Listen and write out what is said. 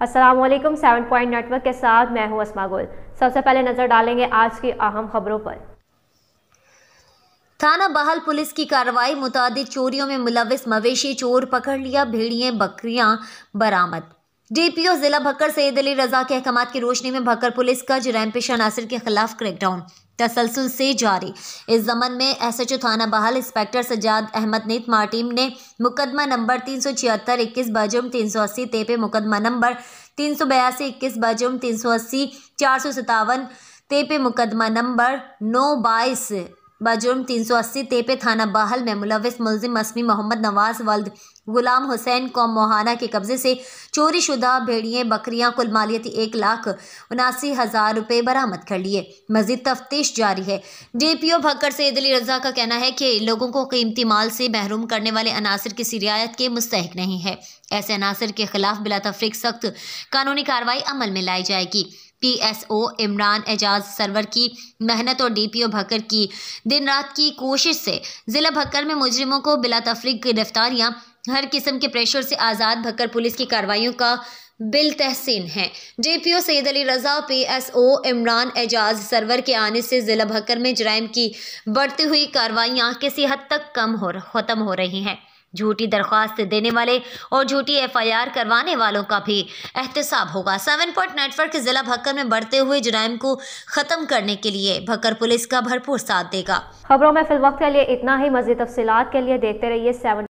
Aslam seven point network के साथ मैं हूं असमा गुल सबसे पहले नज़र डालेंगे आज की अहम खबरों पर थाना बहाल पुलिस की कार्रवाई मुताद चोरियों में मुलविस मवेशी चोर पकड़ लिया भेड़िए बकरियां बरामद डीपीओ जिला भक्कर सैद अली रजा के अहकाम की रोशनी में भक्कर पुलिस का जुरैम पेशा नासिर के खिलाफ क्रैकडाउन तसलसल से जारी इस जमन में एस एच ओ थाना बहाल इंस्पेक्टर सजाद अहमद नीत मार्टीम ने मुकदमा नंबर तीन सौ छिहत्तर इक्कीस बजुम तीन सौ अस्सी तेपे मुकदमा नंबर तीन सौ बयासी इक्कीस बजुम तीन सौ अस्सी चार सौ सतावन तेपे मुकदमा नंबर नौ बाईस बजुर्म तीन सौ अस्सी तेपे थाना बाहल में मुलविस मुलजिम मसमी मोहम्मद नवाज वल्द गुलाम हुसैन कौम मोहाना के कब्जे से चोरी शुदा भेड़िए बकरियां कुल मालियती एक लाख उनासी हज़ार रुपये बरामद कर लिए मजीद तफ्तीश जारी है डीपीओ भक्कर सैद अली रजा का कहना है कि लोगों को कीमती माल से महरूम करने वाले अनासर किसी रियायत के मुस्तक नहीं है ऐसे अनासर के खिलाफ बिला तफरी सख्त कानूनी कार्रवाई अमल में लाई जाएगी पीएसओ इमरान एजाज सरवर की मेहनत और डीपीओ भक्कर की दिन रात की कोशिश से ज़िला भक्कर में मुजरिमों को बिला तफरीक गिरफ्तारियाँ हर किस्म के प्रेशर से आज़ाद भक्कर पुलिस की कार्रवाई का बिल तहसीन हैं ओ Saeed Ali Raza P S O Imran Ejaz Sarwar के आने से ज़िला भक्कर में जराइम की बढ़ती हुई कार्रवाइयाँ किसी हद तक कम हो ख़त्म हो रही हैं झूठी दरख्वास्त देने वाले और झूठी एफआईआर करवाने वालों का भी एहतसाब होगा सेवन पॉइंट नेटवर्क जिला भक्कर में बढ़ते हुए जराइम को खत्म करने के लिए भक्कर पुलिस का भरपूर साथ देगा खबरों में फिल वक्त के लिए इतना ही मजीद तफसीत के लिए देखते रहिए सेवन